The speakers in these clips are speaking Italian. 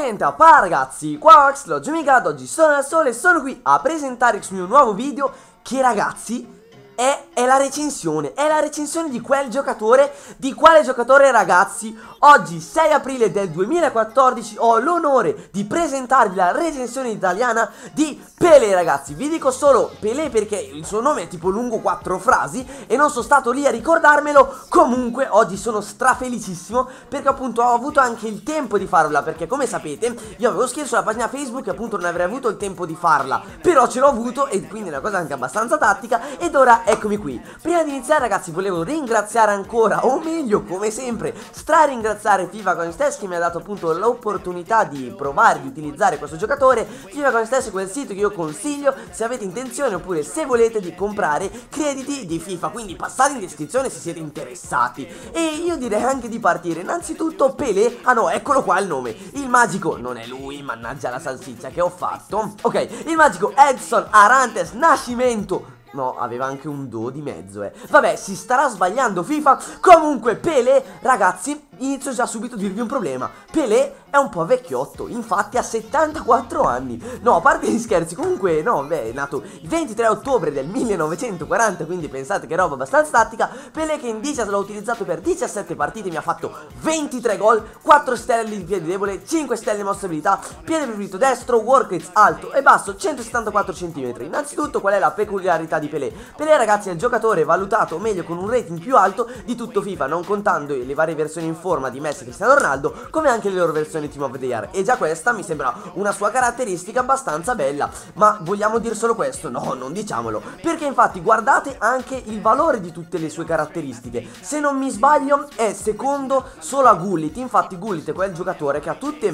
attenta, pa ragazzi, qua Max, l'ho giocato oggi, sono da sole e sono qui a presentare il mio nuovo video che ragazzi è, è, la recensione, è la recensione di quel giocatore, di quale giocatore ragazzi, oggi 6 aprile del 2014 ho l'onore di presentarvi la recensione italiana di Pele ragazzi, vi dico solo Pele perché il suo nome è tipo lungo 4 frasi e non sono stato lì a ricordarmelo, comunque oggi sono strafelicissimo perché appunto ho avuto anche il tempo di farla perché come sapete io avevo scritto sulla pagina Facebook e appunto non avrei avuto il tempo di farla, però ce l'ho avuto e quindi è una cosa anche abbastanza tattica ed ora è eccomi qui Prima di iniziare ragazzi volevo ringraziare ancora O meglio come sempre stra ringraziare FIFA Coinstess che mi ha dato appunto l'opportunità di provare di utilizzare questo giocatore FIFA Coinstess è quel sito che io consiglio se avete intenzione oppure se volete di comprare crediti di FIFA Quindi passate in descrizione se siete interessati E io direi anche di partire innanzitutto Pele Ah no eccolo qua il nome Il magico non è lui mannaggia la salsiccia che ho fatto Ok il magico Edson Arantes Nascimento No, aveva anche un do di mezzo, eh. Vabbè, si starà sbagliando FIFA. Comunque, Pele, ragazzi, inizio già subito a dirvi un problema. Pele è un po' vecchiotto, infatti ha 74 anni. No, a parte gli scherzi, comunque no, beh, è nato il 23 ottobre del 1940, quindi pensate che roba abbastanza tattica. Pelé che in 10 l'ho utilizzato per 17 partite, mi ha fatto 23 gol, 4 stelle di piede debole, 5 stelle di mossa abilità, piede preferito destro, work rates alto e basso 174 cm. Innanzitutto qual è la peculiarità di Pelé? Pelé ragazzi è il giocatore valutato meglio con un rating più alto di tutto FIFA, non contando le varie versioni in forma di Messi e Cristiano Ronaldo, come anche le loro versioni versione Team of the Year E già questa mi sembra una sua caratteristica abbastanza bella Ma vogliamo dir solo questo? No, non diciamolo Perché infatti guardate anche il valore di tutte le sue caratteristiche Se non mi sbaglio è secondo solo a Gullit Infatti Gullit è quel giocatore che ha tutte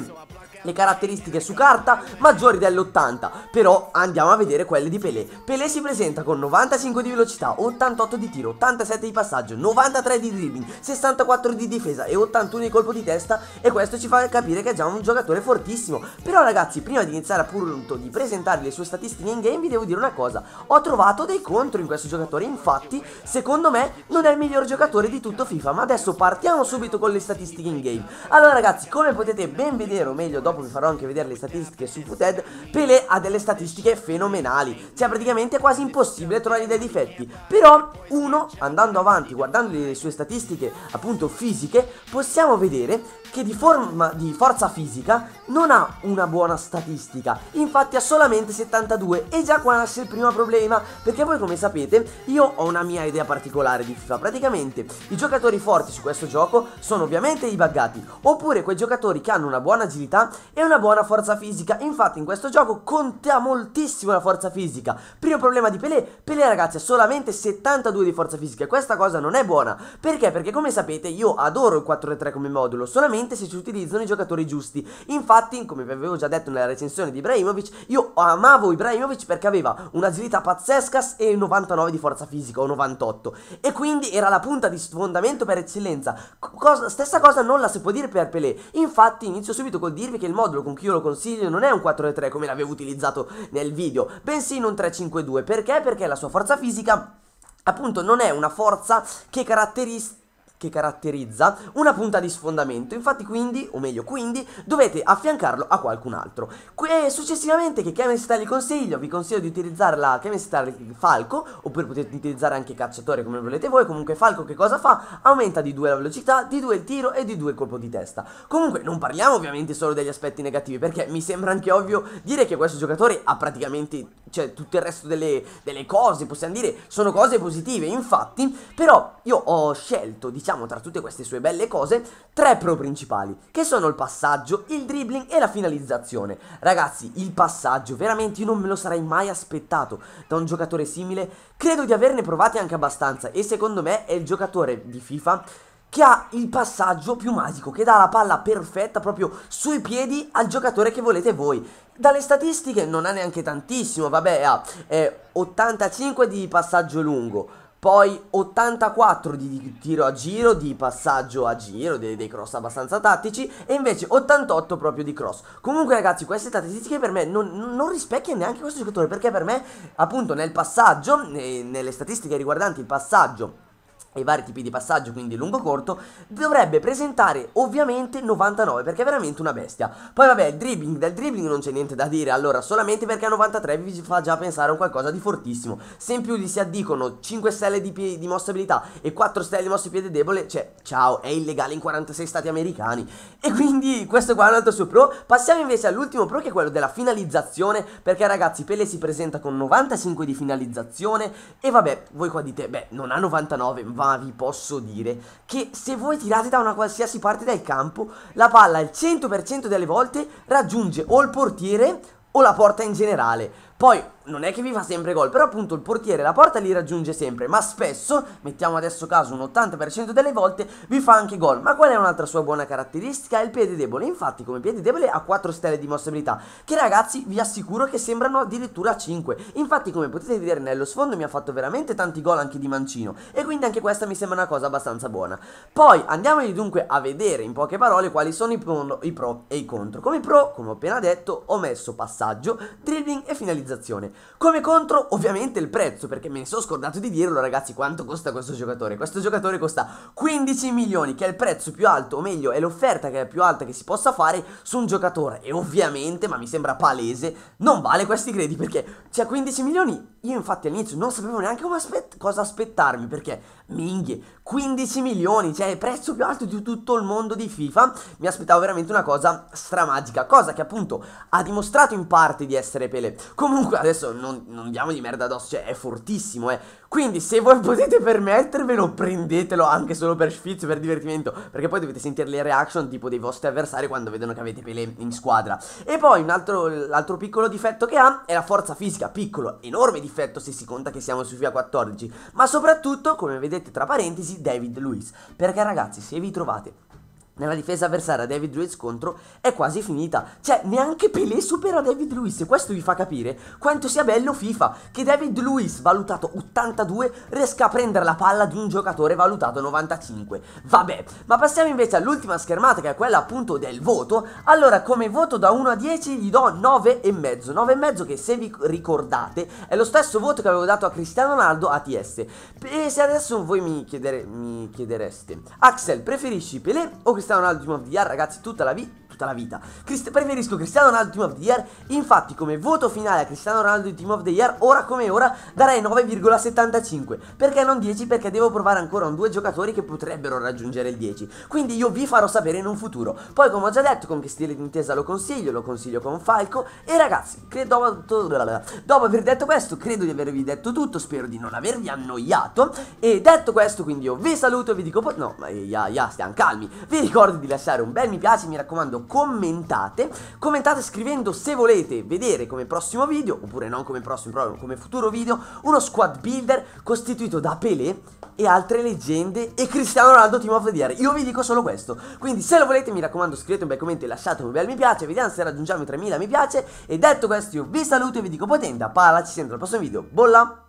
le caratteristiche su carta maggiori dell'80, però andiamo a vedere quelle di Pelé. Pelé si presenta con 95 di velocità, 88 di tiro, 87 di passaggio, 93 di dribbling, 64 di difesa e 81 di colpo di testa e questo ci fa capire che è già un giocatore fortissimo. Però ragazzi, prima di iniziare appunto di presentare le sue statistiche in game vi devo dire una cosa, ho trovato dei contro in questo giocatore, infatti secondo me non è il miglior giocatore di tutto FIFA, ma adesso partiamo subito con le statistiche in game. Allora ragazzi, come potete ben vedere o meglio dopo dopo vi farò anche vedere le statistiche su Footed, Pelé ha delle statistiche fenomenali, cioè praticamente è quasi impossibile trovare dei difetti, però uno, andando avanti, guardando le sue statistiche appunto fisiche, possiamo vedere che di, forma, di forza fisica non ha una buona statistica, infatti ha solamente 72 e già qua nasce il primo problema, perché voi come sapete io ho una mia idea particolare di FIFA, praticamente i giocatori forti su questo gioco sono ovviamente i buggati, oppure quei giocatori che hanno una buona agilità e una buona forza fisica. Infatti in questo gioco conta moltissimo la forza fisica. Primo problema di Pelé, Pelé ragazzi ha solamente 72 di forza fisica e questa cosa non è buona. Perché? Perché come sapete io adoro il 4-3 come modulo solamente se ci utilizzano i giocatori giusti. Infatti come vi avevo già detto nella recensione di Ibrahimovic, io amavo Ibrahimovic perché aveva un'agilità pazzesca e 99 di forza fisica o 98 e quindi era la punta di sfondamento per eccellenza. Cosa, stessa cosa non la si può dire per Pelé. Infatti inizio subito col dirvi che il modulo con cui io lo consiglio non è un 4-3 come l'avevo utilizzato nel video, bensì in un 3-5-2. Perché? Perché la sua forza fisica appunto non è una forza che caratterizza che caratterizza una punta di sfondamento, infatti quindi, o meglio quindi, dovete affiancarlo a qualcun altro. E successivamente che chemistry vi consiglio, vi consiglio di utilizzare la chemistry falco, oppure potete utilizzare anche cacciatore come volete voi, comunque falco che cosa fa? Aumenta di 2 la velocità, di 2 il tiro e di 2 il colpo di testa. Comunque non parliamo ovviamente solo degli aspetti negativi, perché mi sembra anche ovvio dire che questo giocatore ha praticamente, cioè tutto il resto delle, delle cose, possiamo dire, sono cose positive, infatti, però io ho scelto, diciamo, diciamo tra tutte queste sue belle cose, tre pro principali, che sono il passaggio, il dribbling e la finalizzazione. Ragazzi, il passaggio, veramente io non me lo sarei mai aspettato da un giocatore simile, credo di averne provati anche abbastanza e secondo me è il giocatore di FIFA che ha il passaggio più magico, che dà la palla perfetta proprio sui piedi al giocatore che volete voi. Dalle statistiche non ha neanche tantissimo, vabbè ha eh, 85 di passaggio lungo, poi 84 di tiro a giro, di passaggio a giro, dei, dei, cross abbastanza tattici E invece 88 proprio di cross Comunque ragazzi queste statistiche per me non, non rispecchiano neanche questo giocatore Perché per me appunto nel passaggio, nelle statistiche riguardanti il passaggio i vari tipi di passaggio, quindi lungo corto, dovrebbe presentare ovviamente 99 perché è veramente una bestia. Poi vabbè, il dribbling, del dribbling non c'è niente da dire, allora solamente perché a 93 vi fa già pensare a un qualcosa di fortissimo. Se in più gli si addicono 5 stelle di, di mossa abilità e 4 stelle di mossa piede debole, cioè ciao, è illegale in 46 stati americani. E quindi questo qua è un altro suo pro. Passiamo invece all'ultimo pro che è quello della finalizzazione, perché ragazzi, Pele si presenta con 95 di finalizzazione e vabbè, voi qua dite, beh, non ha 99, va ma vi posso dire che se voi tirate da una qualsiasi parte del campo, la palla il 100% delle volte raggiunge o il portiere o la porta in generale. Poi non è che vi fa sempre gol, però appunto il portiere la porta li raggiunge sempre, ma spesso, mettiamo adesso caso un 80% delle volte, vi fa anche gol. Ma qual è un'altra sua buona caratteristica? È Il piede debole. Infatti come piede debole ha 4 stelle di mossabilità, che ragazzi vi assicuro che sembrano addirittura 5. Infatti come potete vedere nello sfondo mi ha fatto veramente tanti gol anche di mancino, e quindi anche questa mi sembra una cosa abbastanza buona. Poi andiamoli dunque a vedere in poche parole quali sono i pro, i pro e i contro. Come pro, come ho appena detto, ho messo passaggio, dribbling e finalizzazione specializzazione. Come contro, ovviamente, il prezzo, perché me ne sono scordato di dirlo, ragazzi, quanto costa questo giocatore. Questo giocatore costa 15 milioni, che è il prezzo più alto, o meglio, è l'offerta che è più alta che si possa fare su un giocatore. E ovviamente, ma mi sembra palese, non vale questi crediti, perché c'è 15 milioni. Io infatti all'inizio non sapevo neanche aspett cosa aspettarmi, perché, minghie, 15 milioni, cioè il prezzo più alto di tutto il mondo di FIFA, mi aspettavo veramente una cosa stramagica, cosa che appunto ha dimostrato in parte di essere Pele. Comunque comunque adesso non, non diamo di merda addosso, cioè è fortissimo, eh. Quindi se voi potete permettervelo, prendetelo anche solo per sfizio, per divertimento, perché poi dovete sentire le reaction tipo dei vostri avversari quando vedono che avete pele in squadra. E poi un altro, l'altro piccolo difetto che ha è la forza fisica, piccolo, enorme difetto se si conta che siamo su FIA 14, ma soprattutto, come vedete tra parentesi, David Luiz, perché ragazzi se vi trovate nella difesa avversaria David Lewis contro è quasi finita. Cioè, neanche Pelé supera David Lewis. E questo vi fa capire quanto sia bello FIFA. Che David Lewis, valutato 82, riesca a prendere la palla di un giocatore valutato 95. Vabbè, ma passiamo invece all'ultima schermata, che è quella appunto del voto. Allora, come voto da 1 a 10 gli do 9,5. 9,5 che, se vi ricordate, è lo stesso voto che avevo dato a Cristiano Ronaldo a TS. E se adesso voi mi, chiedere, mi chiedereste, Axel, preferisci Pelé o Cristiano questa è un altro di VR ragazzi tutta la vita tutta la vita. Crist preferisco Cristiano Ronaldo Team of the Year. Infatti, come voto finale a Cristiano Ronaldo Team of the Year, ora come ora darei 9,75. Perché non 10? Perché devo provare ancora un due giocatori che potrebbero raggiungere il 10. Quindi io vi farò sapere in un futuro. Poi, come ho già detto, con che stile d'intesa lo consiglio, lo consiglio con Falco. E ragazzi, credo, dopo aver detto questo, credo di avervi detto tutto. Spero di non avervi annoiato. E detto questo, quindi io vi saluto e vi dico. No, ma eh, ya, ya, stiamo calmi. Vi ricordo di lasciare un bel mi piace, mi raccomando ricordo commentate, commentate scrivendo se volete vedere come prossimo video, oppure non come prossimo, proprio come futuro video, uno squad builder costituito da Pelé e altre leggende e Cristiano Ronaldo Team of the Year. Io vi dico solo questo, quindi se lo volete mi raccomando scrivete un bel commento e lasciate un bel mi piace, vediamo se raggiungiamo i 3000 mi piace e detto questo io vi saluto e vi dico potenda, pala, ci sentiamo al prossimo video, bolla!